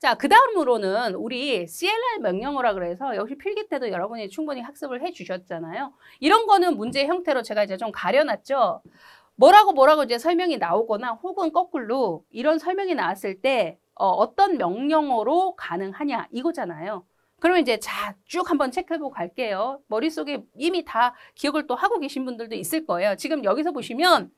자, 그 다음으로는 우리 CLR 명령어라 그래서 역시 필기 때도 여러분이 충분히 학습을 해 주셨잖아요. 이런 거는 문제 형태로 제가 이제 좀 가려놨죠. 뭐라고 뭐라고 이제 설명이 나오거나 혹은 거꾸로 이런 설명이 나왔을 때 어, 어떤 명령어로 가능하냐 이거잖아요. 그러면 이제 자, 쭉 한번 체크해보고 갈게요. 머릿속에 이미 다 기억을 또 하고 계신 분들도 있을 거예요. 지금 여기서 보시면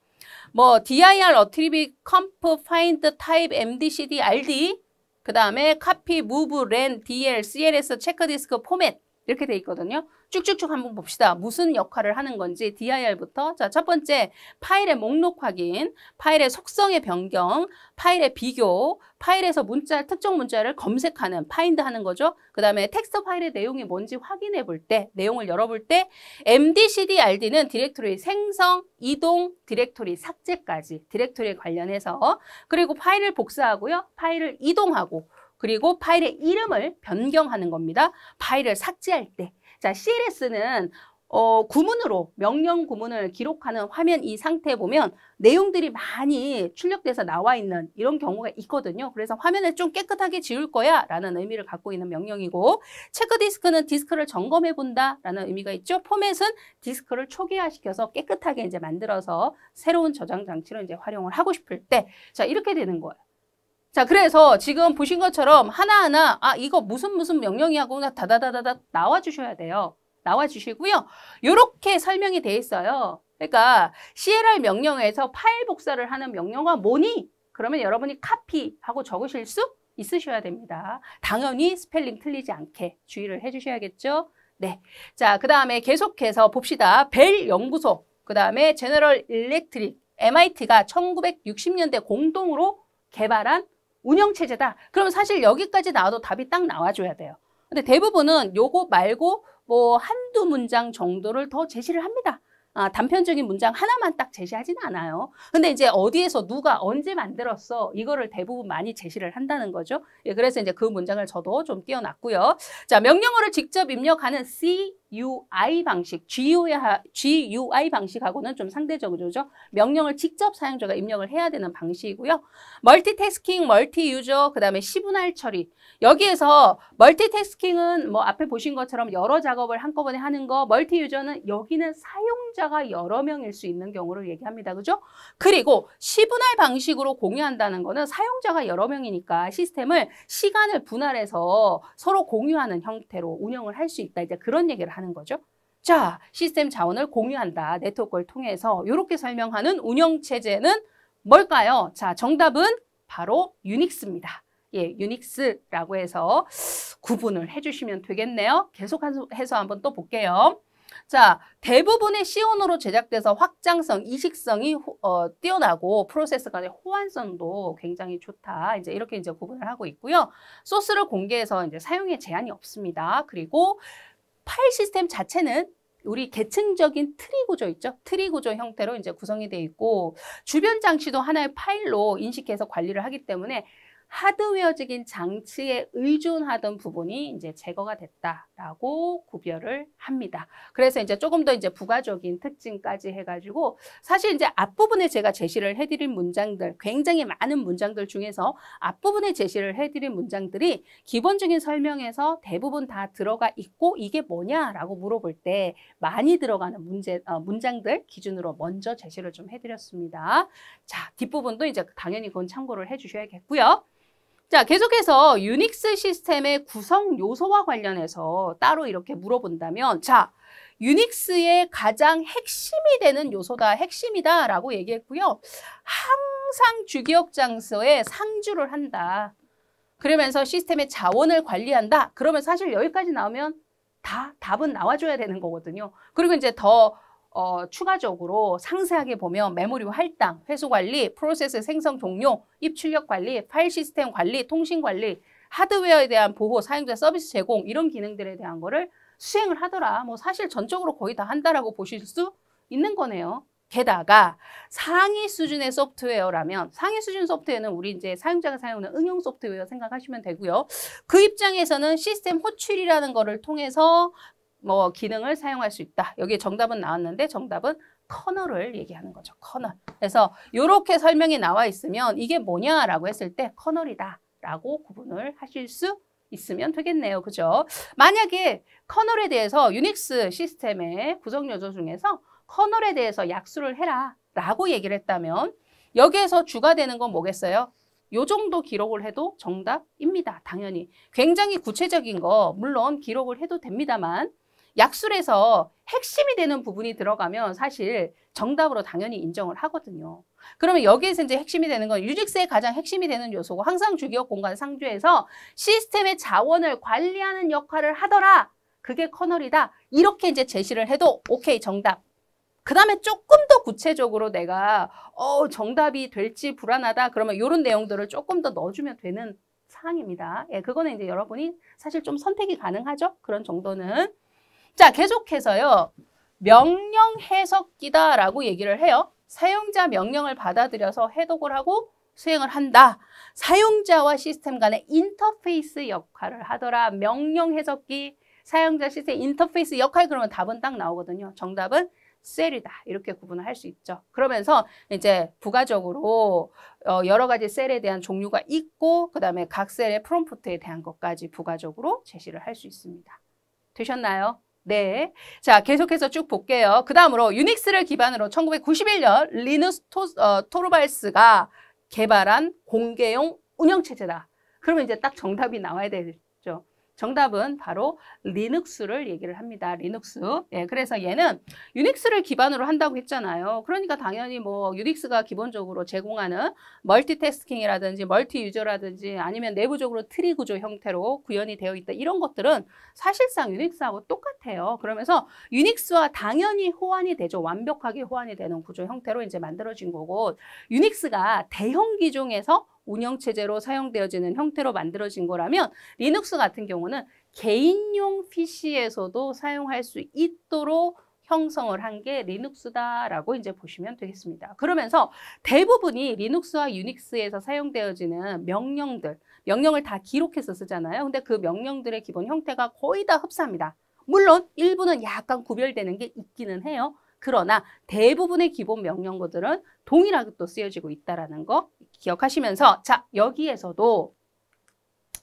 뭐 dir, attribute, comp, find, type, md, cd, rd 그 다음에 copy, move, len, dl, cls, 체크디스크 포맷 이렇게 돼 있거든요. 쭉쭉쭉 한번 봅시다. 무슨 역할을 하는 건지 DIR부터 자, 첫 번째 파일의 목록 확인, 파일의 속성의 변경, 파일의 비교, 파일에서 문자 특정 문자를 검색하는 파인드 하는 거죠. 그다음에 텍스트 파일의 내용이 뭔지 확인해 볼 때, 내용을 열어 볼때 MD/CD/RD는 디렉토리 생성, 이동, 디렉토리 삭제까지 디렉토리에 관련해서 그리고 파일을 복사하고요. 파일을 이동하고 그리고 파일의 이름을 변경하는 겁니다. 파일을 삭제할 때. 자, CLS는 어, 구문으로 명령 구문을 기록하는 화면 이 상태 보면 내용들이 많이 출력돼서 나와 있는 이런 경우가 있거든요. 그래서 화면을 좀 깨끗하게 지울 거야 라는 의미를 갖고 있는 명령이고 체크디스크는 디스크를 점검해 본다 라는 의미가 있죠. 포맷은 디스크를 초기화시켜서 깨끗하게 이제 만들어서 새로운 저장 장치로 이제 활용을 하고 싶을 때 자 이렇게 되는 거예요. 자, 그래서 지금 보신 것처럼 하나하나 아, 이거 무슨 무슨 명령이 하고 다다다다다 나와 주셔야 돼요. 나와 주시고요. 이렇게 설명이 돼 있어요. 그러니까 CLR 명령에서 파일 복사를 하는 명령과 뭐니? 그러면 여러분이 카피하고 적으실 수 있으셔야 됩니다. 당연히 스펠링 틀리지 않게 주의를 해주셔야겠죠? 네. 자, 그 다음에 계속해서 봅시다. 벨 연구소, 그 다음에 제너럴 일렉트릭, MIT가 1960년대 공동으로 개발한 운영체제다. 그럼 사실 여기까지 나와도 답이 딱 나와줘야 돼요. 근데 대부분은 요거 말고 뭐 한두 문장 정도를 더 제시를 합니다. 아, 단편적인 문장 하나만 딱제시하진 않아요. 근데 이제 어디에서 누가 언제 만들었어 이거를 대부분 많이 제시를 한다는 거죠. 예, 그래서 이제 그 문장을 저도 좀 띄워놨고요. 자 명령어를 직접 입력하는 C GUI 방식, GUI 방식하고는 좀 상대적으로 죠 명령을 직접 사용자가 입력을 해야 되는 방식이고요. 멀티태스킹, 멀티 유저, 그 다음에 시분할 처리. 여기에서 멀티태스킹은 뭐 앞에 보신 것처럼 여러 작업을 한꺼번에 하는 거, 멀티 유저는 여기는 사용자가 여러 명일 수 있는 경우를 얘기합니다. 그죠? 그리고 시분할 방식으로 공유한다는 거는 사용자가 여러 명이니까 시스템을 시간을 분할해서 서로 공유하는 형태로 운영을 할 수 있다. 이제 그런 얘기를 하는 거죠. 자, 시스템 자원을 공유한다. 네트워크를 통해서 이렇게 설명하는 운영체제는 뭘까요? 자, 정답은 바로 유닉스입니다. 예, 유닉스라고 해서 구분을 해주시면 되겠네요. 계속해서 한번 또 볼게요. 자, 대부분의 시온으로 제작돼서 확장성, 이식성이 어, 뛰어나고 프로세스 간의 호환성도 굉장히 좋다. 이제 이렇게 이제 구분을 하고 있고요. 소스를 공개해서 이제 사용에 제한이 없습니다. 그리고 파일 시스템 자체는 우리 계층적인 트리 구조 있죠? 트리 구조 형태로 이제 구성이 되어 있고 주변 장치도 하나의 파일로 인식해서 관리를 하기 때문에 하드웨어적인 장치에 의존하던 부분이 이제 제거가 됐다라고 구별을 합니다. 그래서 이제 조금 더 이제 부가적인 특징까지 해가지고 사실 이제 앞부분에 제가 제시를 해드린 문장들 굉장히 많은 문장들 중에서 앞부분에 제시를 해드린 문장들이 기본적인 설명에서 대부분 다 들어가 있고 이게 뭐냐라고 물어볼 때 많이 들어가는 문제 어, 문장들 기준으로 먼저 제시를 좀 해드렸습니다. 자 뒷부분도 이제 당연히 그건 참고를 해주셔야겠고요. 자, 계속해서 유닉스 시스템의 구성 요소와 관련해서 따로 이렇게 물어본다면, 자, 유닉스의 가장 핵심이 되는 요소다, 핵심이다 라고 얘기했고요. 항상 주기억 장소에 상주를 한다. 그러면서 시스템의 자원을 관리한다. 그러면 사실 여기까지 나오면 다 답은 나와줘야 되는 거거든요. 그리고 이제 더 어, 추가적으로 상세하게 보면 메모리와 할당, 회수 관리, 프로세스 생성 종료, 입출력 관리, 파일 시스템 관리, 통신 관리, 하드웨어에 대한 보호, 사용자 서비스 제공 이런 기능들에 대한 거를 수행을 하더라. 뭐 사실 전적으로 거의 다 한다라고 보실 수 있는 거네요. 게다가 상위 수준의 소프트웨어라면 상위 수준 소프트웨어는 우리 이제 사용자가 사용하는 응용 소프트웨어 생각하시면 되고요. 그 입장에서는 시스템 호출이라는 거를 통해서 뭐 기능을 사용할 수 있다. 여기 정답은 나왔는데 정답은 커널을 얘기하는 거죠. 커널. 그래서 이렇게 설명이 나와 있으면 이게 뭐냐라고 했을 때 커널이다. 라고 구분을 하실 수 있으면 되겠네요. 그죠? 만약에 커널에 대해서 유닉스 시스템의 구성요소 중에서 커널에 대해서 약수를 해라 라고 얘기를 했다면 여기에서 주가 되는 건 뭐겠어요? 요 정도 기록을 해도 정답입니다. 당연히. 굉장히 구체적인 거 물론 기록을 해도 됩니다만 약술에서 핵심이 되는 부분이 들어가면 사실 정답으로 당연히 인정을 하거든요. 그러면 여기에서 이제 핵심이 되는 건유직스의 가장 핵심이 되는 요소고 항상 주기역 공간 상주에서 시스템의 자원을 관리하는 역할을 하더라. 그게 커널이다. 이렇게 이제 제시를 해도 오케이 정답. 그 다음에 조금 더 구체적으로 내가 어 정답이 될지 불안하다 그러면 이런 내용들을 조금 더 넣어주면 되는 사항입니다. 예, 그거는 이제 여러분이 사실 좀 선택이 가능하죠. 그런 정도는. 자, 계속해서요. 명령 해석기다라고 얘기를 해요. 사용자 명령을 받아들여서 해독을 하고 수행을 한다. 사용자와 시스템 간의 인터페이스 역할을 하더라. 명령 해석기, 사용자 시스템 인터페이스 역할 그러면 답은 딱 나오거든요. 정답은 셀이다. 이렇게 구분을 할 수 있죠. 그러면서 이제 부가적으로 어, 여러 가지 셀에 대한 종류가 있고 그 다음에 각 셀의 프롬프트에 대한 것까지 부가적으로 제시를 할 수 있습니다. 되셨나요? 네. 자, 계속해서 쭉 볼게요. 그 다음으로 유닉스를 기반으로 1991년 리누스 토, 어, 토르발스가 개발한 공개용 운영체제다. 그러면 이제 딱 정답이 나와야 될 정답은 바로 리눅스를 얘기를 합니다. 리눅스. 예, 그래서 얘는 유닉스를 기반으로 한다고 했잖아요. 그러니까 당연히 뭐 유닉스가 기본적으로 제공하는 멀티태스킹이라든지 멀티 유저라든지 아니면 내부적으로 트리 구조 형태로 구현이 되어 있다. 이런 것들은 사실상 유닉스하고 똑같아요. 그러면서 유닉스와 당연히 호환이 되죠. 완벽하게 호환이 되는 구조 형태로 이제 만들어진 거고 유닉스가 대형 기종에서 운영체제로 사용되어지는 형태로 만들어진 거라면 리눅스 같은 경우는 개인용 PC에서도 사용할 수 있도록 형성을 한 게 리눅스다라고 이제 보시면 되겠습니다. 그러면서 대부분이 리눅스와 유닉스에서 사용되어지는 명령들, 명령을 다 기록해서 쓰잖아요. 근데 그 명령들의 기본 형태가 거의 다 흡사합니다. 물론 일부는 약간 구별되는 게 있기는 해요. 그러나 대부분의 기본 명령어들은 동일하게 또 쓰여지고 있다는 라 거. 기억하시면서 자 여기에서도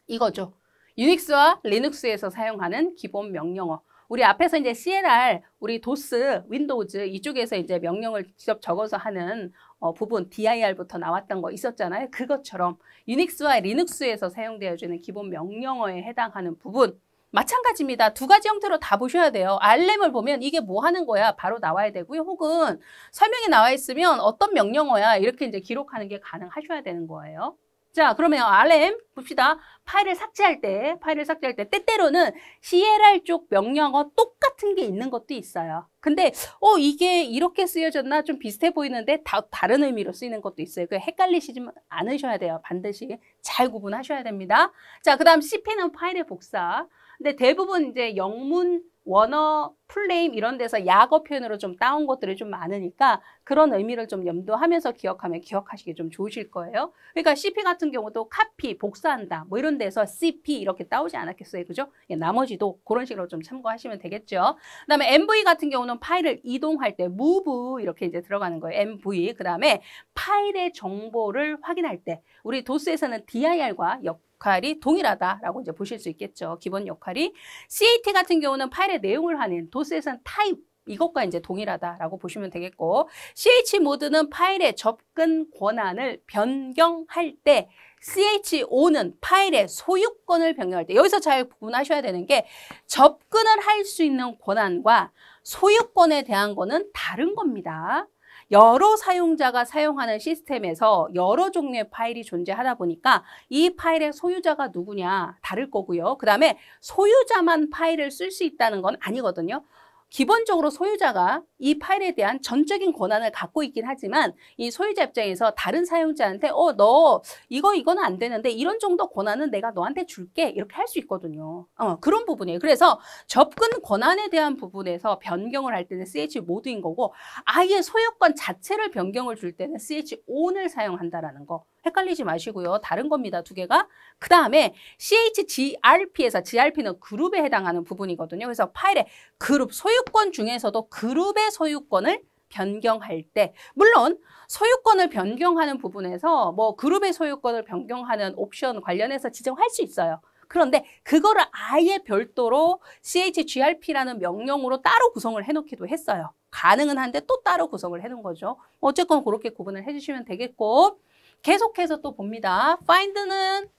이거죠. 유닉스와 리눅스에서 사용하는 기본 명령어. 우리 앞에서 이제 CLR, 우리 도스, 윈도우즈 이쪽에서 이제 명령을 직접 적어서 하는 어, 부분 DIR부터 나왔던 거 있었잖아요. 그것처럼 유닉스와 리눅스에서 사용되어지는 기본 명령어에 해당하는 부분 마찬가지입니다. 두 가지 형태로 다 보셔야 돼요. 알렘을 보면 이게 뭐 하는 거야 바로 나와야 되고요. 혹은 설명이 나와 있으면 어떤 명령어야 이렇게 이제 기록하는 게 가능하셔야 되는 거예요. 자 그러면 RM 봅시다. 파일을 삭제할 때 파일을 삭제할 때 때때로는 CLR 쪽 명령어 똑같은 게 있는 것도 있어요. 근데 어 이게 이렇게 쓰여졌나 좀 비슷해 보이는데 다 다른 의미로 쓰이는 것도 있어요. 그 헷갈리시지 않으셔야 돼요. 반드시 잘 구분하셔야 됩니다. 자 그다음 CP는 파일의 복사. 근데 대부분 이제 영문 원어 플레임 이런 데서 약어 표현으로 좀 따온 것들이 좀 많으니까 그런 의미를 좀 염두하면서 기억하면 기억하시기 좀 좋으실 거예요. 그러니까 CP 같은 경우도 카피, 복사한다 뭐 이런 데서 CP 이렇게 따오지 않았겠어요. 그죠? 예, 나머지도 그런 식으로 좀 참고하시면 되겠죠. 그다음에 MV 같은 경우는 파일을 이동할 때 move 이렇게 이제 들어가는 거예요. MV. 그다음에 파일의 정보를 확인할 때 우리 도스에서는 DIR과 역 역할이 동일하다라고 이제 보실 수 있겠죠. 기본 역할이 CAT 같은 경우는 파일의 내용을 하는 도스에서 타입 이것과 이제 동일하다라고 보시면 되겠고 CH 모드는 파일의 접근 권한을 변경할 때 CHO는 파일의 소유권을 변경할 때 여기서 잘 구분하셔야 되는 게 접근을 할 수 있는 권한과 소유권에 대한 거는 다른 겁니다. 여러 사용자가 사용하는 시스템에서 여러 종류의 파일이 존재하다 보니까 이 파일의 소유자가 누구냐 다를 거고요. 그 다음에 소유자만 파일을 쓸 수 있다는 건 아니거든요. 기본적으로 소유자가 이 파일에 대한 전적인 권한을 갖고 있긴 하지만 이 소유자 입장에서 다른 사용자한테 어 너 이거 이건 안 되는데 이런 정도 권한은 내가 너한테 줄게 이렇게 할 수 있거든요. 어 그런 부분이에요. 그래서 접근 권한에 대한 부분에서 변경을 할 때는 CH 모드인 거고 아예 소유권 자체를 변경을 줄 때는 CH on을 사용한다라는 거 헷갈리지 마시고요. 다른 겁니다. 두 개가. 그 다음에 CHGRP에서 GRP는 그룹에 해당하는 부분이거든요. 그래서 파일의 그룹 소유권 중에서도 그룹에 소유권을 변경할 때 물론 소유권을 변경하는 부분에서 뭐 그룹의 소유권을 변경하는 옵션 관련해서 지정할 수 있어요. 그런데 그거를 아예 별도로 CHGRP라는 명령으로 따로 구성을 해놓기도 했어요. 가능은 한데 또 따로 구성을 해놓은 거죠. 어쨌건 그렇게 구분을 해주시면 되겠고 계속해서 또 봅니다. find는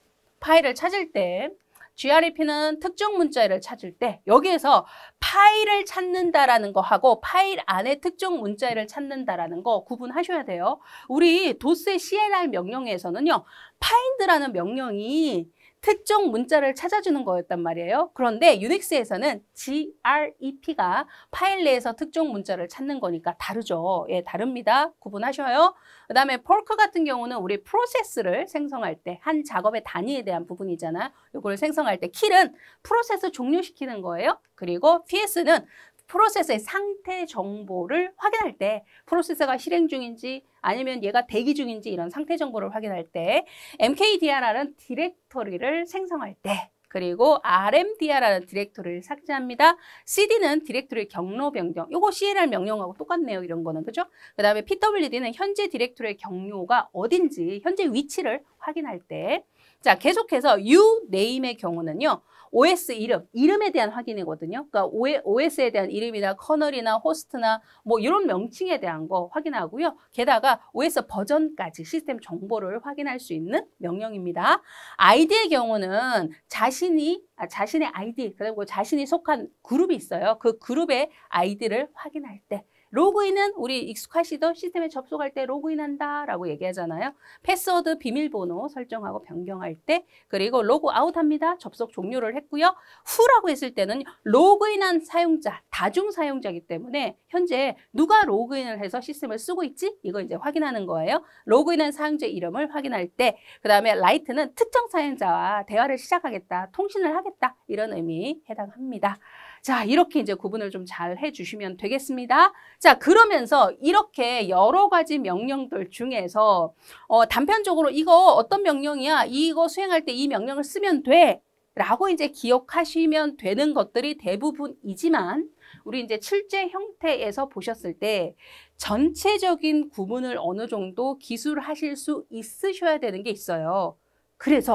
파일을 찾을 때 GREP는 특정 문자를 찾을 때 여기에서 파일을 찾는다라는 거하고 파일 안에 특정 문자를 찾는다라는 거 구분하셔야 돼요. 우리 도스의 CNR 명령에서는요. 파인드라는 명령이 특정 문자를 찾아주는 거였단 말이에요. 그런데 유닉스에서는 grep가 파일 내에서 특정 문자를 찾는 거니까 다르죠. 예, 다릅니다. 구분하셔요. 그 다음에 폴크 같은 경우는 우리 프로세스를 생성할 때 한 작업의 단위에 대한 부분이잖아요. 이걸 생성할 때 킬은 프로세스 종료시키는 거예요. 그리고 ps는 프로세서의 상태 정보를 확인할 때 프로세서가 실행 중인지 아니면 얘가 대기 중인지 이런 상태 정보를 확인할 때 MKDR은 디렉토리를 생성할 때 그리고 RMDR라는 디렉토리를 삭제합니다. CD는 디렉토리 경로 변경. 요거 CLR 명령하고 똑같네요. 이런 거는 그죠? 그 다음에 PWD는 현재 디렉토리의 경로가 어딘지 현재 위치를 확인할 때. 자, 계속해서 uname의 경우는요. OS 이름, 이름에 대한 확인이거든요. 그러니까 OS에 대한 이름이나 커널이나 호스트나 뭐 이런 명칭에 대한 거 확인하고요. 게다가 OS 버전까지 시스템 정보를 확인할 수 있는 명령입니다. 아이디의 경우는 자신이 아, 자신의 아이디 그리고 자신이 속한 그룹이 있어요. 그 그룹의 아이디를 확인할 때 로그인은 우리 익숙하시던 시스템에 접속할 때 로그인한다라고 얘기하잖아요. 패스워드 비밀번호 설정하고 변경할 때 그리고 로그아웃합니다. 접속 종료를 했고요. 후라고 했을 때는 로그인한 사용자, 다중 사용자이기 때문에 현재 누가 로그인을 해서 시스템을 쓰고 있지? 이거 이제 확인하는 거예요. 로그인한 사용자 이름을 확인할 때 그다음에 라이트는 특정 사용자와 대화를 시작하겠다, 통신을 하겠다 이런 의미에 해당합니다. 자 이렇게 이제 구분을 좀 잘 해주시면 되겠습니다. 자, 자, 그러면서 이렇게 여러 가지 명령들 중에서 어, 단편적으로 이거 어떤 명령이야? 이거 수행할 때 이 명령을 쓰면 돼. 라고 이제 기억하시면 되는 것들이 대부분이지만 우리 이제 칠제 형태에서 보셨을 때 전체적인 구분을 어느 정도 기술하실 수 있으셔야 되는 게 있어요.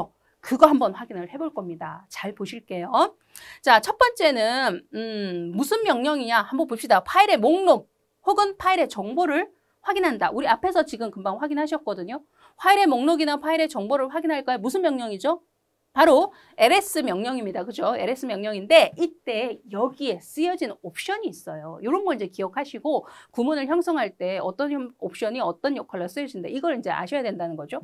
그래서 그거 한번 확인을 해 볼 겁니다. 잘 보실게요. 자, 첫 번째는 음, 무슨 명령이냐 한번 봅시다. 파일의 목록 혹은 파일의 정보를 확인한다. 우리 앞에서 지금 금방 확인하셨거든요. 파일의 목록이나 파일의 정보를 확인할까요? 무슨 명령이죠? 바로 ls 명령입니다. 그죠? ls 명령인데 이때 여기에 쓰여진 옵션이 있어요. 이런 걸 이제 기억하시고 구문을 형성할 때 어떤 옵션이 어떤 역할로 쓰여진다. 이걸 이제 아셔야 된다는 거죠.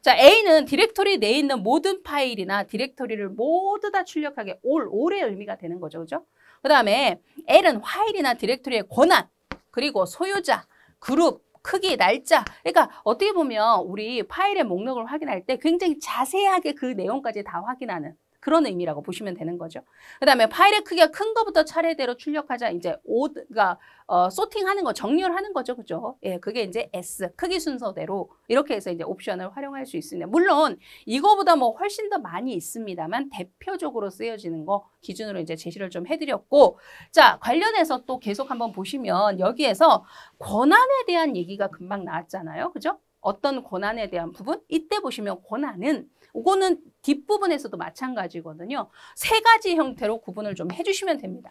자, a는 디렉토리 내에 있는 모든 파일이나 디렉토리를 모두 다 출력하게 올, l 의 의미가 되는 거죠. 그죠? 그 다음에 l은 파일이나 디렉토리의 권한 그리고 소유자, 그룹, 크기, 날짜. 그러니까 어떻게 보면 우리 파일의 목록을 확인할 때 굉장히 자세하게 그 내용까지 다 확인하는 그런 의미라고 보시면 되는 거죠. 그 다음에 파일의 크기가 큰 것부터 차례대로 출력하자. 이제 오가 그러니까, 어, 소팅하는 거, 정렬하는 거죠. 그죠? 예, 그게 이제 S, 크기 순서대로 이렇게 해서 이제 옵션을 활용할 수 있습니다. 물론 이거보다 뭐 훨씬 더 많이 있습니다만 대표적으로 쓰여지는 거 기준으로 이제 제시를 좀 해드렸고 자, 관련해서 또 계속 한번 보시면 여기에서 권한에 대한 얘기가 금방 나왔잖아요. 그죠? 어떤 권한에 대한 부분? 이때 보시면 권한은 이거는 뒷부분에서도 마찬가지거든요. 세 가지 형태로 구분을 좀 해주시면 됩니다.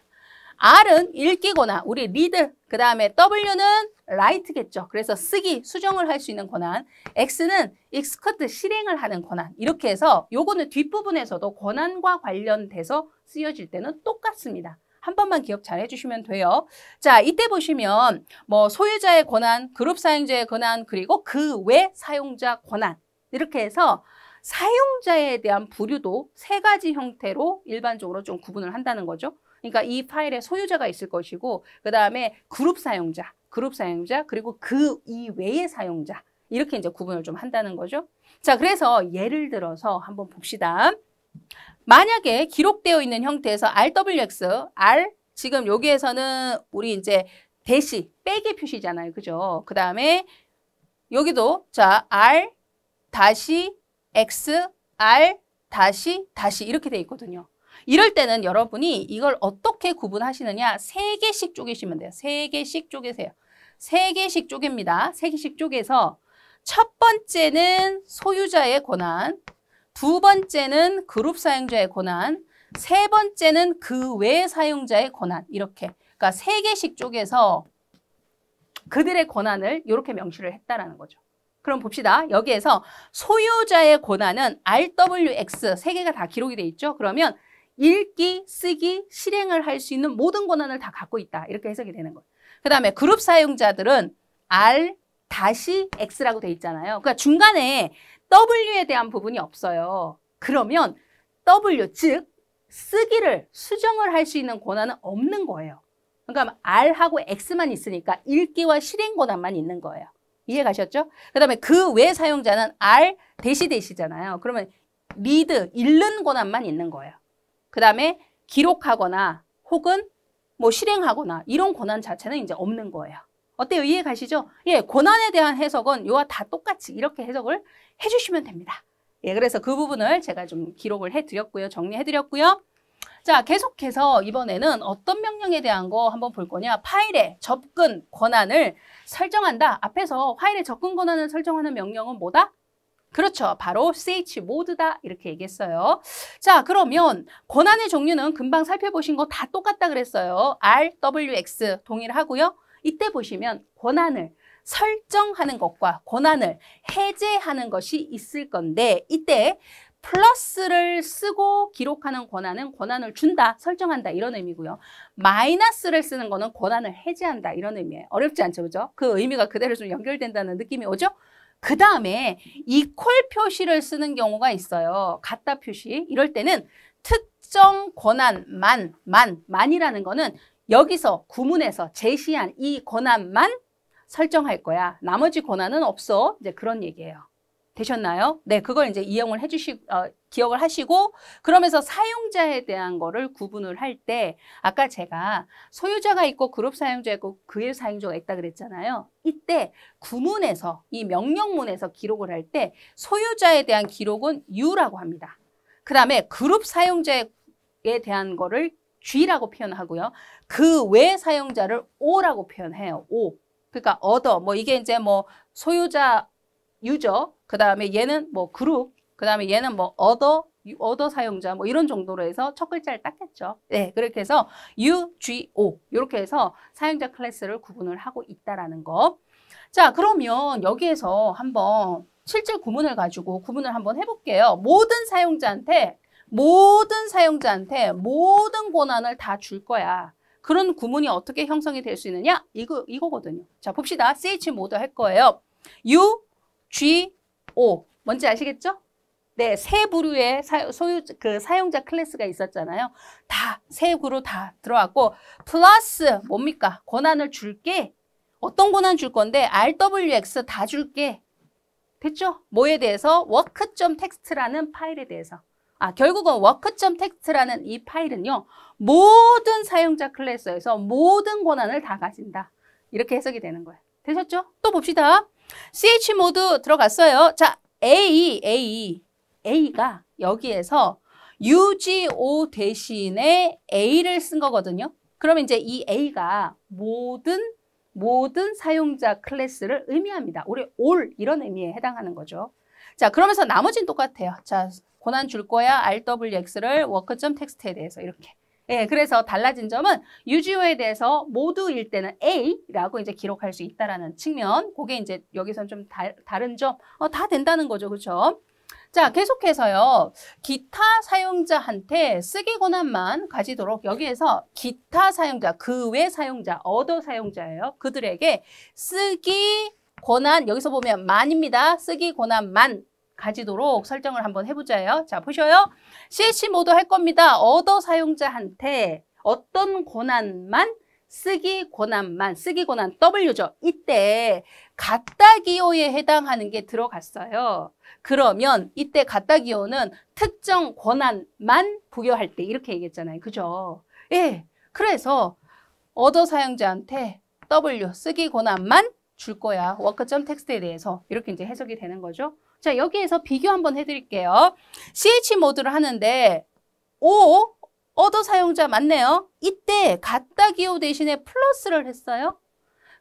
R은 읽기거나 우리 리드 그 다음에 W는 라이트겠죠. 그래서 쓰기, 수정을 할 수 있는 권한 X는 익스커트 실행을 하는 권한 이렇게 해서 요거는 뒷부분에서도 권한과 관련돼서 쓰여질 때는 똑같습니다. 한 번만 기억 잘 해주시면 돼요. 자, 이때 보시면 뭐 소유자의 권한, 그룹 사용자의 권한, 그리고 그 외 사용자 권한 이렇게 해서 사용자에 대한 부류도 세 가지 형태로 일반적으로 좀 구분을 한다는 거죠. 그러니까 이 파일의 소유자가 있을 것이고 그 다음에 그룹 사용자, 그룹 사용자 그리고 그 이외의 사용자 이렇게 이제 구분을 좀 한다는 거죠. 자 그래서 예를 들어서 한번 봅시다. 만약에 기록되어 있는 형태에서 RWX, R 지금 여기에서는 우리 이제 대시 빼기 표시잖아요, 그죠? 그 다음에 여기도 자 R 다시 x, r, 다시, 다시 이렇게 돼 있거든요. 이럴 때는 여러분이 이걸 어떻게 구분하시느냐 세 개씩 쪼개시면 돼요. 세 개씩 쪼개세요. 세 개씩 쪼갭니다. 세 개씩 쪼개서 첫 번째는 소유자의 권한, 두 번째는 그룹 사용자의 권한, 세 번째는 그 외 사용자의 권한 이렇게 그러니까 세 개씩 쪼개서 그들의 권한을 이렇게 명시를 했다라는 거죠. 그럼 봅시다. 여기에서 소유자의 권한은 RWX 세 개가 다 기록이 돼 있죠. 그러면 읽기, 쓰기, 실행을 할 수 있는 모든 권한을 다 갖고 있다. 이렇게 해석이 되는 거예요. 그 다음에 그룹 사용자들은 R X라고 돼 있잖아요. 그러니까 중간에 W에 대한 부분이 없어요. 그러면 W, 즉 쓰기를 수정을 할 수 있는 권한은 없는 거예요. 그러니까 R하고 X만 있으니까 읽기와 실행 권한만 있는 거예요. 이해가셨죠? 그 다음에 그 외 사용자는 R 대시 대시잖아요. 그러면 리드, 읽는 권한만 있는 거예요. 그 다음에 기록하거나 혹은 뭐 실행하거나 이런 권한 자체는 이제 없는 거예요. 어때요? 이해 가시죠? 예, 권한에 대한 해석은 요와다 똑같이 이렇게 해석을 해주시면 됩니다. 예, 그래서 그 부분을 제가 좀 기록을 해드렸고요. 정리해드렸고요. 자, 계속해서 이번에는 어떤 명령에 대한 거 한번 볼 거냐. 파일의 접근 권한을 설정한다. 앞에서 파일의 접근 권한을 설정하는 명령은 뭐다? 그렇죠. 바로 ch 모드다 이렇게 얘기했어요. 자, 그러면 권한의 종류는 금방 살펴보신 거 다 똑같다 그랬어요. r, w, x 동일하고요. 이때 보시면 권한을 설정하는 것과 권한을 해제하는 것이 있을 건데 이때 플러스를 쓰고 기록하는 권한은 권한을 준다, 설정한다 이런 의미고요. 마이너스를 쓰는 거는 권한을 해제한다 이런 의미예요. 어렵지 않죠, 그죠? 그 의미가 그대로 좀 연결된다는 느낌이 오죠? 그 다음에 이퀄 표시를 쓰는 경우가 있어요. 같다 표시. 이럴 때는 특정 권한만, 만, 만이라는 거는 여기서 구문에서 제시한 이 권한만 설정할 거야. 나머지 권한은 없어. 이제 그런 얘기예요. 되셨나요? 네, 그걸 이제 이용을 해주시, 어, 기억을 하시고, 그러면서 사용자에 대한 거를 구분을 할 때, 아까 제가 소유자가 있고 그룹 사용자 있고 그의 사용자가 있다 그랬잖아요. 이때 구문에서, 이 명령문에서 기록을 할 때, 소유자에 대한 기록은 U라고 합니다. 그 다음에 그룹 사용자에 대한 거를 G라고 표현하고요. 그 외 사용자를 O라고 표현해요. O. 그러니까 얻어. 뭐 이게 이제 뭐 소유자, 유저, 그 다음에 얘는 뭐 그룹, 그 다음에 얘는 뭐 어더, 어더 사용자 뭐 이런 정도로 해서 첫 글자를 땄겠죠. 네, 그렇게 해서 U, G, O 이렇게 해서 사용자 클래스를 구분을 하고 있다라는 거. 자, 그러면 여기에서 한번 실제 구문을 가지고 구분을 한번 해볼게요. 모든 사용자한테 모든 사용자한테 모든 권한을 다 줄 거야. 그런 구문이 어떻게 형성이 될 수 있느냐? 이거, 이거거든요. 자, 봅시다. ch 모드 할 거예요. u, g, 5. 뭔지 아시겠죠? 네, 세 부류의 소유 그 사용자 클래스가 있었잖아요. 다세 부류 다 들어왔고 플러스 뭡니까? 권한을 줄게. 어떤 권한 줄 건데 RWX 다 줄게. 됐죠? 뭐에 대해서 w o t x t 라는 파일에 대해서. 아, 결국은 w o t x t 라는이 파일은요. 모든 사용자 클래스에서 모든 권한을 다 가진다. 이렇게 해석이 되는 거예요. 되셨죠? 또 봅시다. CH 모드 들어갔어요. 자, A, e, A, e. A가 여기에서 UGO 대신에 A를 쓴 거거든요. 그러면 이제 이 A가 모든 모든 사용자 클래스를 의미합니다. 우리 all 이런 의미에 해당하는 거죠. 자, 그러면서 나머지는 똑같아요. 자, 고난 줄 거야 RWX를 워크 텍스트에 대해서 이렇게 예, 그래서 달라진 점은 유지호에 대해서 모두일 때는 A라고 이제 기록할 수 있다라는 측면. 그게 이제 여기선 좀 다, 다른 점. 어, 다 된다는 거죠. 그렇죠? 자, 계속해서요. 기타 사용자한테 쓰기 권한만 가지도록 여기에서 기타 사용자, 그 외 사용자, 어더 사용자예요. 그들에게 쓰기 권한, 여기서 보면 만입니다. 쓰기 권한만 가지도록 설정을 한번 해보자요. 자, 보셔요. CH 모드 할 겁니다. 얻어 사용자한테 어떤 권한만 쓰기 권한만, 쓰기 권한 W죠. 이때 갖다 기호에 해당하는 게 들어갔어요. 그러면 이때 갖다 기호는 특정 권한만 부여할 때 이렇게 얘기했잖아요. 그죠? 예. 그래서 얻어 사용자한테 W 쓰기 권한만 줄 거야. 워크 점 텍스트에 대해서 이렇게 이제 해석이 되는 거죠. 자, 여기에서 비교 한번 해드릴게요. CH 모드를 하는데 O, 얻어 사용자 맞네요. 이때 같다 기호 대신에 플러스를 했어요.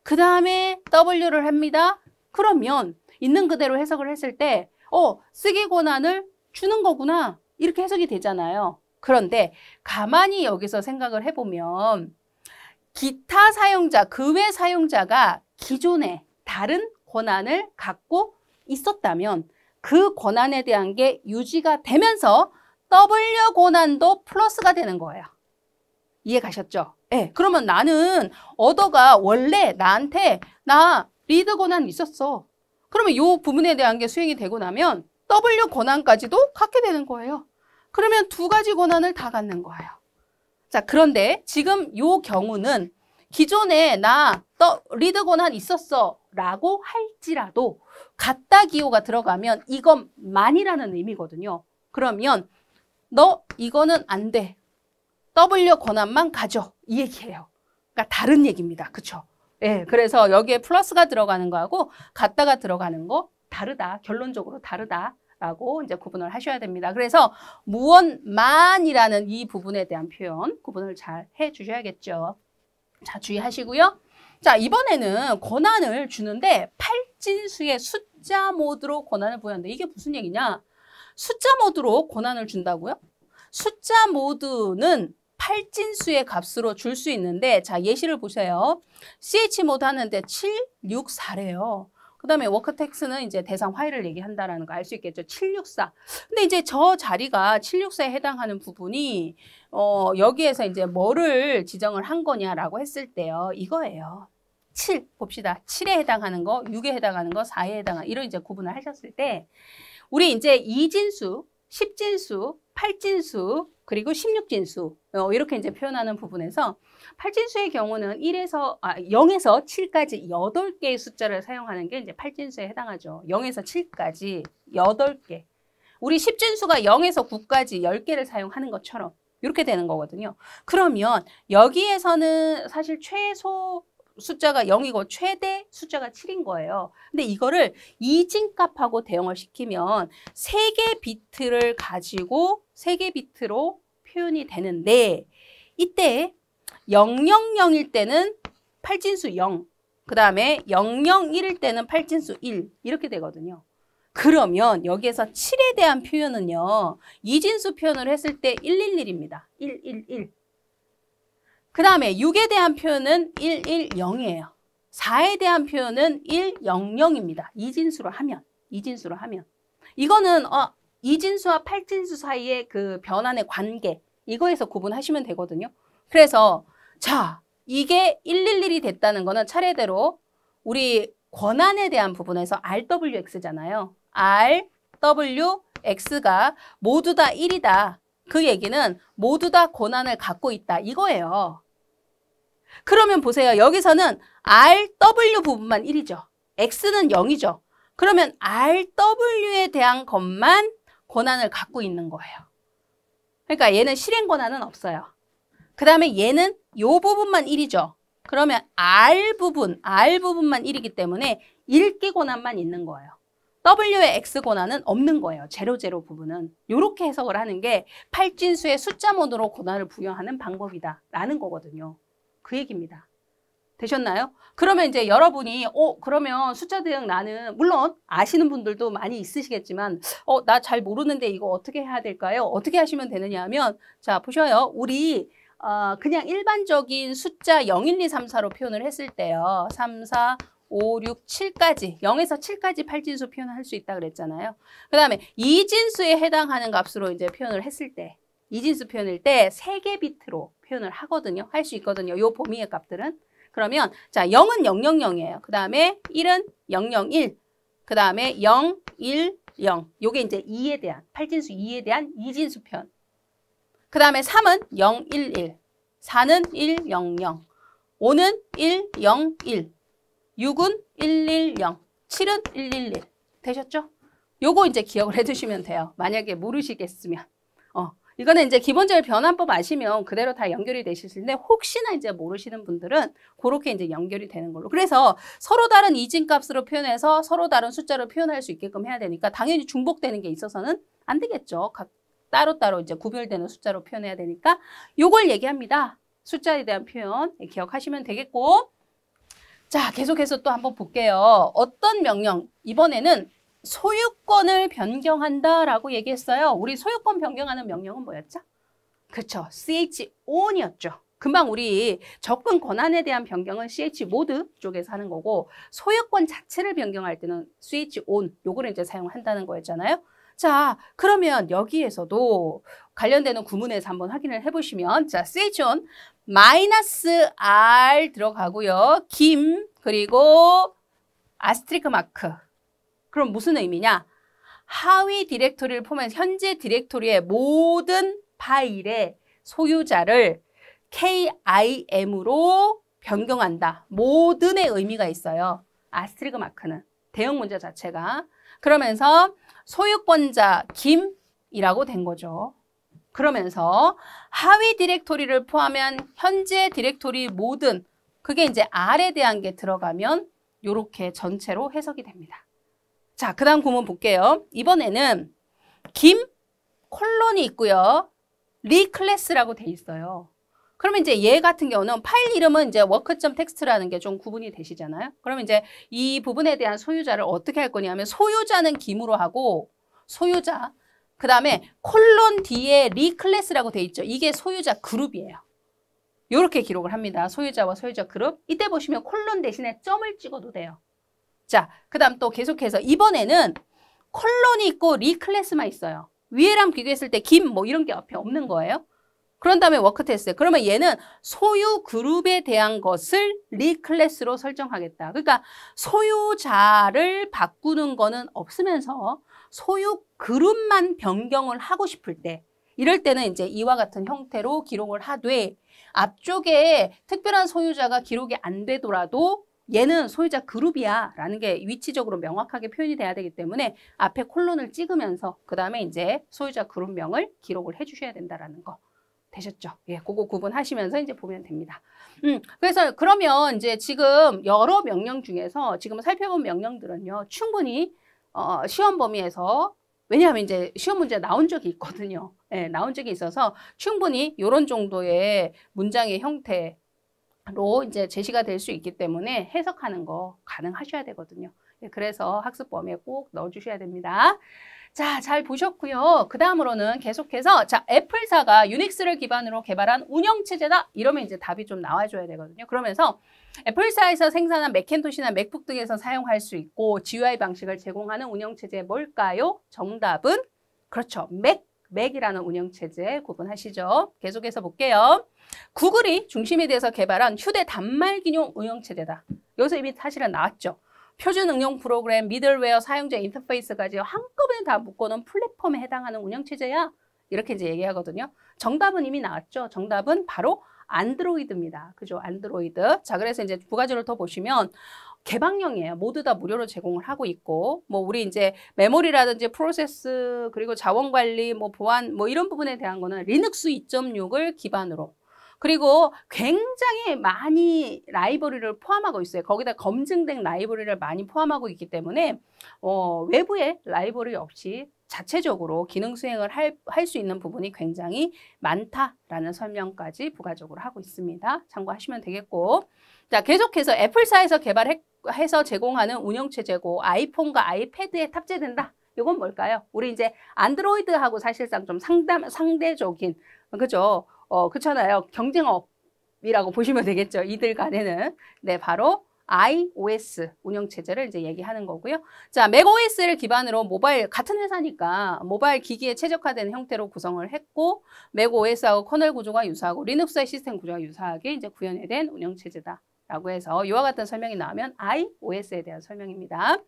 그 다음에 W를 합니다. 그러면 있는 그대로 해석을 했을 때 어, 쓰기 권한을 주는 거구나. 이렇게 해석이 되잖아요. 그런데 가만히 여기서 생각을 해보면 기타 사용자, 그 외 사용자가 기존에 다른 권한을 갖고 있었다면 그 권한에 대한 게 유지가 되면서 W 권한도 플러스가 되는 거예요. 이해 가셨죠? 예. 네. 그러면 나는 어더가 원래 나한테 나 리드 권한 있었어. 그러면 이 부분에 대한 게 수행이 되고 나면 W 권한까지도 갖게 되는 거예요. 그러면 두 가지 권한을 다 갖는 거예요. 자, 그런데 지금 이 경우는 기존에 나 리드 권한 있었어 라고 할지라도 같다 기호가 들어가면 이건만이라는 의미거든요. 그러면 너 이거는 안 돼. W 권한만 가져. 이 얘기예요. 그러니까 다른 얘기입니다. 그렇죠? 예, 그래서 여기에 플러스가 들어가는 거하고 같다가 들어가는 거 다르다. 결론적으로 다르다. 라고 이제 구분을 하셔야 됩니다. 그래서 무언만이라는 이 부분에 대한 표현 구분을 잘 해주셔야겠죠. 자, 주의하시고요. 자, 이번에는 권한을 주는데 팔진수의 숫자 숫자 모드로 권한을 부여한다. 이게 무슨 얘기냐? 숫자 모드로 권한을 준다고요? 숫자 모드는 팔진수의 값으로 줄 수 있는데 자 예시를 보세요. CH 모드 하는데 7, 6, 4래요. 그 다음에 워크텍스는 이제 대상 화이를 얘기한다라는 거 알 수 있겠죠. 764. 근데 이제 저 자리가 764에 해당하는 부분이, 어, 여기에서 이제 뭐를 지정을 한 거냐라고 했을 때요. 이거예요. 7 봅시다. 7에 해당하는 거, 6에 해당하는 거, 4에 해당하는 이런 이제 구분을 하셨을 때 우리 이제 이진수십진수팔진수 그리고 십육진수 어, 이렇게 이제 표현하는 부분에서 팔진수의 경우는 1에서아영에서7까지8 개의 숫자를 사용하는 게 이제 팔진수에 해당하죠. 0에서7까지8개 우리 십진수가 0에서9까지1 0개를 사용하는 것처럼 이렇게 되는 거거든요. 그러면 여기에서는 사실 최소 숫자가 0이고 최대 숫자가 7인 거예요. 근데 이거를 이진값하고 대응을 시키면 3개 비트를 가지고 3개 비트로 표현이 되는데 이때 000일 때는 8진수 0, 그 다음에 001일 때는 8진수1 이렇게 되거든요. 그러면 여기에서 7에 대한 표현은요. 이진수 표현을 했을 때 111입니다. 111. 그 다음에 6에 대한 표현은 110이에요. 4에 대한 표현은 100입니다. 이진수로 하면, 이진수로 하면. 이거는 어, 이진수와 팔진수 사이의 그 변환의 관계 이거에서 구분하시면 되거든요. 그래서 자, 이게 111이 됐다는 거는 차례대로 우리 권한에 대한 부분에서 RWX잖아요. RWX가 모두 다 1이다. 그 얘기는 모두 다 권한을 갖고 있다. 이거예요. 그러면 보세요. 여기서는 RW 부분만 1이죠. X는 0이죠. 그러면 RW에 대한 것만 권한을 갖고 있는 거예요. 그러니까 얘는 실행 권한은 없어요. 그 다음에 얘는 요 부분만 1이죠. 그러면 R 부분, R 부분만 1이기 때문에 읽기 권한만 있는 거예요. W의 X 권한은 없는 거예요. 제로 제로 부분은. 이렇게 해석을 하는 게 팔진수의 숫자 모드로 권한을 부여하는 방법이다라는 거거든요. 그 얘기입니다. 되셨나요? 그러면 이제 여러분이 어 그러면 숫자 대응 나는 물론 아시는 분들도 많이 있으시겠지만 어나 잘 모르는데 이거 어떻게 해야 될까요? 어떻게 하시면 되느냐 하면 자 보셔요. 우리 어 그냥 일반적인 숫자 0, 1, 2, 3, 4로 표현을 했을 때요. 3, 4, 5, 6, 7까지 0에서 7까지 8진수 표현할 수 있다 그랬잖아요. 그 다음에 2진수에 해당하는 값으로 이제 표현을 했을 때 이진수 표현일 때3개 비트로 표현을 하거든요. 할 수 있거든요. 요 범위의 값들은. 그러면 자 0은 000이에요. 그 다음에 1은 001. 그 다음에 0, 1, 0. 요게 이제 2에 대한, 8진수 2에 대한 이진수 표현. 그 다음에 3은 0, 1, 1. 4는 1, 0, 0. 5는 1, 0, 1. 6은 1, 1, 0. 7은 1, 1, 1. 되셨죠? 요거 이제 기억을 해두시면 돼요. 만약에 모르시겠으면. 이거는 이제 기본적인 변환법 아시면 그대로 다 연결이 되실 수있는데 혹시나 이제 모르시는 분들은 그렇게 이제 연결이 되는 걸로. 그래서 서로 다른 이진값으로 표현해서 서로 다른 숫자로 표현할 수 있게끔 해야 되니까 당연히 중복되는 게 있어서는 안 되겠죠. 각 따로따로 이제 구별되는 숫자로 표현해야 되니까 요걸 얘기합니다. 숫자에 대한 표현 예, 기억하시면 되겠고 자 계속해서 또 한번 볼게요. 어떤 명령 이번에는 소유권을 변경한다라고 얘기했어요. 우리 소유권 변경하는 명령은 뭐였죠? 그쵸. 그렇죠. CH on이었죠. 금방 우리 접근 권한에 대한 변경은 CH 모드 쪽에서 하는 거고 소유권 자체를 변경할 때는 CH on 요거를 이제 사용한다는 거였잖아요. 자, 그러면 여기에서도 관련되는 구문에서 한번 확인을 해보시면 자, CH on 마이너스 R 들어가고요. 김 그리고 아스트리크 마크 그럼 무슨 의미냐? 하위 디렉토리를 포함해 현재 디렉토리의 모든 파일의 소유자를 KIM으로 변경한다. 모든의 의미가 있어요. 아스트리그 마크는 대응 문제 자체가 그러면서 소유권자 김이라고 된 거죠. 그러면서 하위 디렉토리를 포함한 현재 디렉토리 모든 그게 이제 R에 대한 게 들어가면 이렇게 전체로 해석이 됩니다. 자, 그 다음 구문 볼게요. 이번에는 김 콜론이 있고요. 리 클래스라고 돼 있어요. 그러면 이제 얘 같은 경우는 파일 이름은 이제 워크점 텍스트라는 게 좀 구분이 되시잖아요. 그러면 이제 이 부분에 대한 소유자를 어떻게 할 거냐면 소유자는 김으로 하고 소유자 그 다음에 콜론 뒤에 리클래스라고 돼 있죠. 이게 소유자 그룹이에요. 이렇게 기록을 합니다. 소유자와 소유자 그룹 이때 보시면 콜론 대신에 점을 찍어도 돼요. 자, 그 다음 또 계속해서 이번에는 컬론이 있고 리클래스만 있어요. 위에랑 비교했을 때 김 뭐 이런 게 앞에 없는 거예요. 그런 다음에 워크 테스트. 그러면 얘는 소유 그룹에 대한 것을 리클래스로 설정하겠다. 그러니까 소유자를 바꾸는 거는 없으면서 소유 그룹만 변경을 하고 싶을 때 이럴 때는 이제 이와 같은 형태로 기록을 하되 앞쪽에 특별한 소유자가 기록이 안 되더라도 얘는 소유자 그룹이야 라는 게 위치적으로 명확하게 표현이 돼야 되기 때문에 앞에 콜론을 찍으면서 그 다음에 이제 소유자 그룹명을 기록을 해주셔야 된다라는 거 되셨죠? 예, 그거 구분하시면서 이제 보면 됩니다. 음, 그래서 그러면 이제 지금 여러 명령 중에서 지금 살펴본 명령들은요, 충분히 어, 시험 범위에서 왜냐하면 이제 시험 문제 나온 적이 있거든요. 예, 나온 적이 있어서 충분히 이런 정도의 문장의 형태 로 이제 제시가 될 수 있기 때문에 해석하는 거 가능하셔야 되거든요. 예, 그래서 학습 범위에 꼭 넣어주셔야 됩니다. 자, 잘 보셨고요. 그 다음으로는 계속해서 자 애플사가 유닉스를 기반으로 개발한 운영체제다. 이러면 이제 답이 좀 나와줘야 되거든요. 그러면서 애플사에서 생산한 맥캔토시나 맥북 등에서 사용할 수 있고 GUI 방식을 제공하는 운영체제 뭘까요? 정답은 그렇죠. 맥 맥이라는 운영체제 구분하시죠. 계속해서 볼게요. 구글이 중심에 대해서 개발한 휴대 단말기용 운영체제다. 여기서 이미 사실은 나왔죠. 표준 응용 프로그램, 미들웨어, 사용자 인터페이스까지 한꺼번에 다 묶어놓은 플랫폼에 해당하는 운영체제야. 이렇게 이제 얘기하거든요. 정답은 이미 나왔죠. 정답은 바로 안드로이드입니다. 그죠? 안드로이드. 자, 그래서 이제 두 가지를 더 보시면 개방형이에요. 모두 다 무료로 제공을 하고 있고 뭐 우리 이제 메모리라든지 프로세스 그리고 자원 관리 뭐 보안 뭐 이런 부분에 대한 거는 리눅스 2.6을 기반으로 그리고 굉장히 많이 라이브러리를 포함하고 있어요. 거기다 검증된 라이브러리를 많이 포함하고 있기 때문에 어, 외부의 라이브러리 없이 자체적으로 기능 수행을 할 수 있는 부분이 굉장히 많다라는 설명까지 부가적으로 하고 있습니다. 참고하시면 되겠고 자 계속해서 애플사에서 개발했 고 해서 제공하는 운영체제고 아이폰과 아이패드에 탑재된다. 이건 뭘까요? 우리 이제 안드로이드하고 사실상 좀 상담, 상대적인, 그죠? 어, 그렇잖아요. 경쟁업이라고 보시면 되겠죠. 이들 간에는. 네, 바로 iOS 운영체제를 이제 얘기하는 거고요. 자, macOS를 기반으로 모바일, 같은 회사니까 모바일 기기에 최적화된 형태로 구성을 했고, macOS하고 커널 구조가 유사하고, 리눅스의 시스템 구조가 유사하게 이제 구현된 운영체제다. 라고 해서 이와 같은 설명이 나오면 iOS에 대한 설명입니다.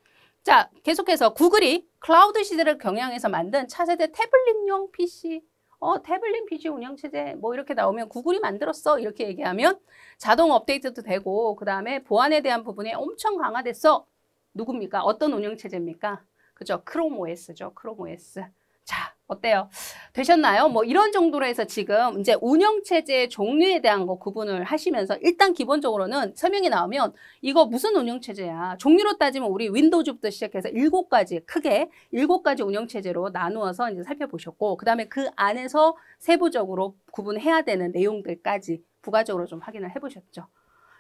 자, 계속해서 구글이 클라우드 시대를 경향해서 만든 차세대 태블릿용 PC 어, 태블릿 PC 운영체제 뭐 이렇게 나오면 구글이 만들었어 이렇게 얘기하면 자동 업데이트도 되고 그 다음에 보안에 대한 부분이 엄청 강화됐어 누굽니까? 어떤 운영체제입니까? 그죠? 크롬 OS죠. 크롬 OS. 자, 어때요? 되셨나요? 뭐 이런 정도로 해서 지금 이제 운영체제의 종류에 대한 거 구분을 하시면서 일단 기본적으로는 설명이 나오면 이거 무슨 운영체제야? 종류로 따지면 우리 윈도우즈부터 시작해서 7 가지 크게 7 가지 운영체제로 나누어서 이제 살펴보셨고 그 다음에 그 안에서 세부적으로 구분해야 되는 내용들까지 부가적으로 좀 확인을 해보셨죠.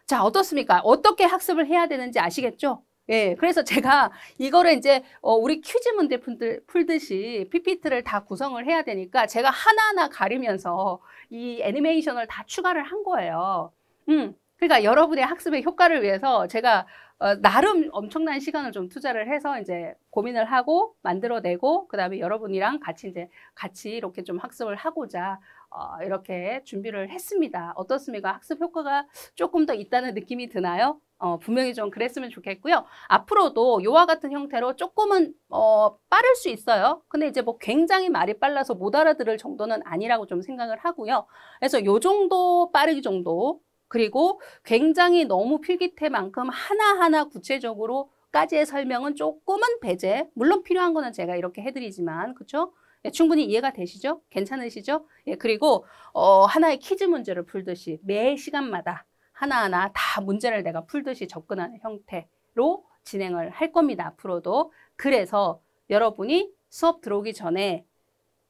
자 어떻습니까? 어떻게 학습을 해야 되는지 아시겠죠? 예, 그래서 제가 이거를 이제 어, 우리 퀴즈 문제 풀듯이 PPT를 다 구성을 해야 되니까 제가 하나하나 가리면서 이 애니메이션을 다 추가를 한 거예요. 음, 그러니까 여러분의 학습의 효과를 위해서 제가 어, 나름 엄청난 시간을 좀 투자를 해서 이제 고민을 하고 만들어내고 그다음에 여러분이랑 같이 이제 같이 이렇게 좀 학습을 하고자 어, 이렇게 준비를 했습니다. 어떻습니까? 학습 효과가 조금 더 있다는 느낌이 드나요? 어, 분명히 좀 그랬으면 좋겠고요. 앞으로도 요와 같은 형태로 조금은 어, 빠를 수 있어요. 근데 이제 뭐 굉장히 말이 빨라서 못 알아들을 정도는 아니라고 좀 생각을 하고요. 그래서 요 정도 빠르기 정도 그리고 굉장히 너무 필기태만큼 하나하나 구체적으로 까지의 설명은 조금은 배제 물론 필요한 거는 제가 이렇게 해드리지만 그렇죠? 예, 충분히 이해가 되시죠? 괜찮으시죠? 예, 그리고 어, 하나의 퀴즈 문제를 풀듯이 매 시간마다 하나하나 다 문제를 내가 풀듯이 접근하는 형태로 진행을 할 겁니다. 앞으로도. 그래서 여러분이 수업 들어오기 전에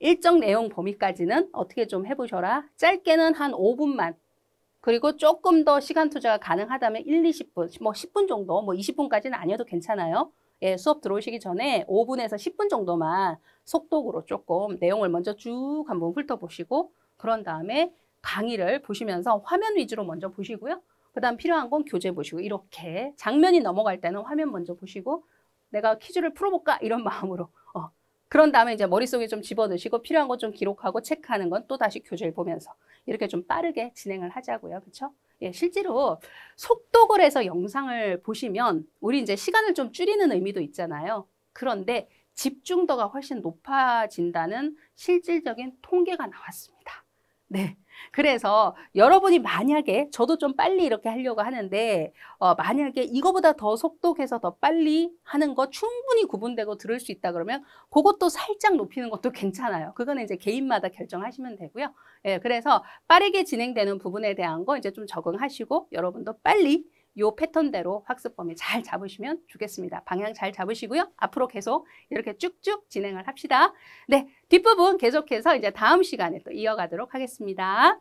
일정 내용 범위까지는 어떻게 좀 해보셔라. 짧게는 한 5분만. 그리고 조금 더 시간 투자가 가능하다면 1, 20분, 뭐 10분 정도, 뭐 20분까지는 아니어도 괜찮아요. 예, 수업 들어오시기 전에 5분에서 10분 정도만 속독으로 조금 내용을 먼저 쭉 한번 훑어보시고 그런 다음에 강의를 보시면서 화면 위주로 먼저 보시고요. 그 다음 필요한 건 교재 보시고 이렇게 장면이 넘어갈 때는 화면 먼저 보시고 내가 퀴즈를 풀어볼까 이런 마음으로 어. 그런 다음에 이제 머릿속에 좀 집어넣으시고 필요한 것좀 기록하고 체크하는 건 또 다시 교재를 보면서 이렇게 좀 빠르게 진행을 하자고요. 그렇죠? 예, 실제로 속독을 해서 영상을 보시면 우리 이제 시간을 좀 줄이는 의미도 있잖아요. 그런데 집중도가 훨씬 높아진다는 실질적인 통계가 나왔습니다. 네. 그래서 여러분이 만약에 저도 좀 빨리 이렇게 하려고 하는데 어, 만약에 이거보다 더 속독해서 더 빨리 하는 거 충분히 구분되고 들을 수 있다 그러면 그것도 살짝 높이는 것도 괜찮아요. 그거는 이제 개인마다 결정하시면 되고요. 예, 그래서 빠르게 진행되는 부분에 대한 거 이제 좀 적응하시고 여러분도 빨리 요 패턴대로 학습 범위 잘 잡으시면 좋겠습니다. 방향 잘 잡으시고요. 앞으로 계속 이렇게 쭉쭉 진행을 합시다. 네, 뒷부분 계속해서 이제 다음 시간에 또 이어가도록 하겠습니다.